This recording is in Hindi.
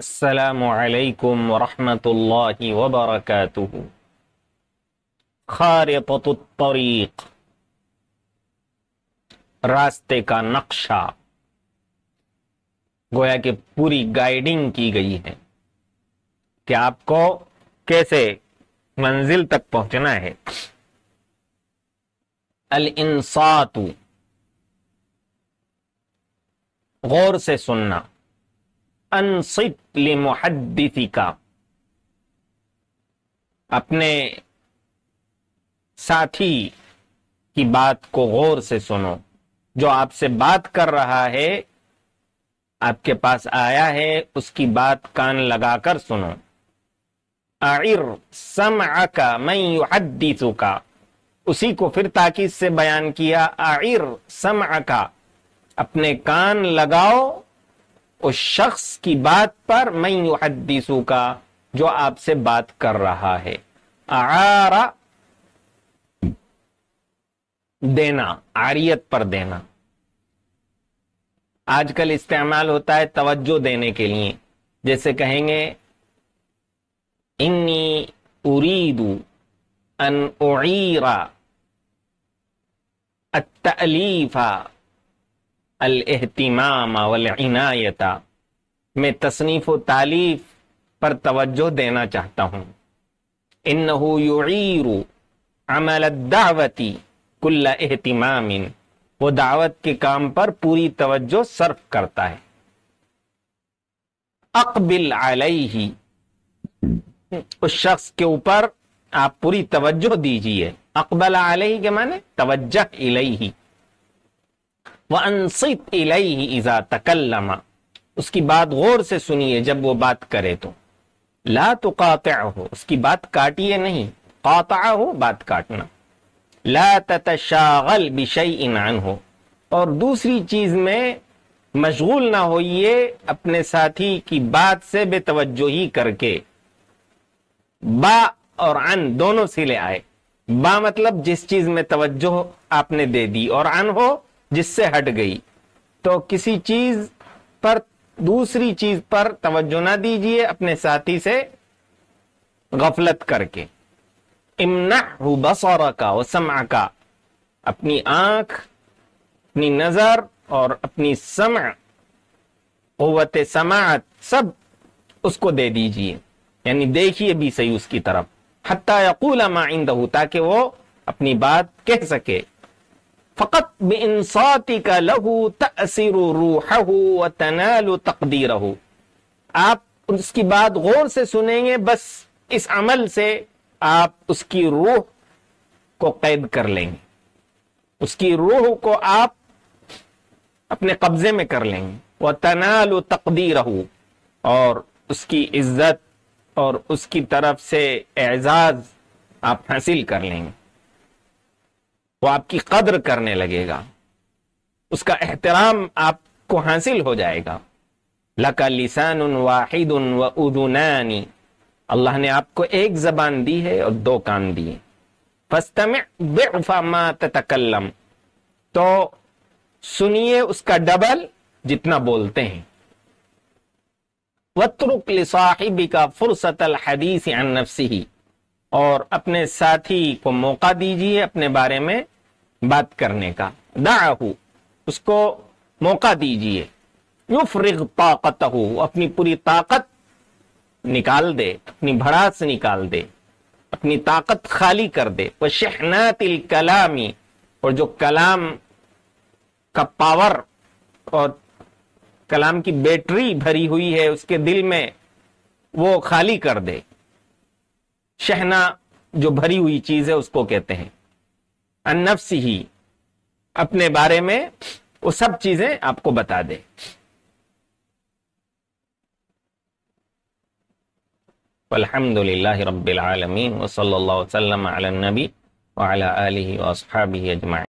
असलकम वरहमल वबरक रास्ते का नक्शा गोया कि पूरी गाइडिंग की गई है कि आपको कैसे मंजिल तक पहुंचना है अल इंसातु गौर से सुनना अनसित लिमुहद्दिसी का अपने साथी की बात को गौर से सुनो जो आपसे बात कर रहा है आपके पास आया है उसकी बात कान लगाकर सुनो आइर सम का मैं का उसी को फिर ताकीद से बयान किया आइर सम का अपने कान लगाओ उस शख्स की बात पर मैं युहदीसू का जो आपसे बात कर रहा है आरा देना आरियत पर देना आजकल इस्तेमाल होता है तवज्जो देने के लिए जैसे कहेंगे इन्नी उरीदू अन उरा अलीफा अलहतमाम वलनायता मैं तसनीफ व तालीफ पर तवज्जो देना चाहता हूँ इन यू अमल दावती कुल्ला एहतमाम वो दावत के काम पर पूरी तवज्जो सर्फ करता है अकबिल अलैहि उस शख्स के ऊपर आप पूरी तवज्जो दीजिए अकबल अलैहि के माने तवज्जह इलैही वनसित इजा तकल्लमा उसकी बात गौर से सुनिए जब वो बात करे तो ला तो कात्या हो उसकी बात काटिए नहीं काता हो बात काटना ला तशागल बिशई इनान हो और दूसरी चीज में मशगूल ना होइए अपने साथी की बात से ही करके बा और अन दोनों सिले आए बा मतलब जिस चीज में तवज्जो आपने दे दी और अन हो जिससे हट गई तो किसी चीज पर दूसरी चीज पर तवज्जो ना दीजिए अपने साथी से गफलत करके इमना बसौरा का सम का अपनी आंख अपनी नजर और अपनी सम क़वत समात सब उसको दे दीजिए यानी देखिए भी सही उसकी तरफ हत्या यकूल माइंद ताकि वो अपनी बात कह सके फ़कत बेसाती का लहू तसर रूहू व तनाल तकदीर हो आप उसकी बात गौर से सुनेंगे बस इस अमल से आप उसकी रूह को कैद कर लेंगे उसकी रूह को आप अपने कब्जे में कर लेंगे व तनाल तकदीर हो और उसकी इज्जत और उसकी तरफ से एजाज आप हासिल कर लेंगे वो आपकी कदर करने लगेगा उसका एहतराम आपको हासिल हो जाएगा लका लिसान वाहिद व उदुनानी अल्लाह ने आपको एक जबान दी है और दो कान दिए फस्तम तकल्लम तो सुनिए उसका डबल जितना बोलते हैं वत्रुक साहिबी का फुर्सतल हदीस नफसी और अपने साथी को मौका दीजिए अपने बारे में बात करने का दाहू उसको मौका दीजिए फ्रिग ताकत हो अपनी पूरी ताकत निकाल दे अपनी भड़ास निकाल दे अपनी ताकत खाली कर दे वह शहनात कलामी और जो कलाम का पावर और कलाम की बैटरी भरी हुई है उसके दिल में वो खाली कर दे शहना जो भरी हुई चीज है उसको कहते हैं अनफ्स ही अपने बारे में वो सब चीजें आपको बता दे अलहमदिल्ला रबीआलमीन नबी वाली वसहाबी अजमाई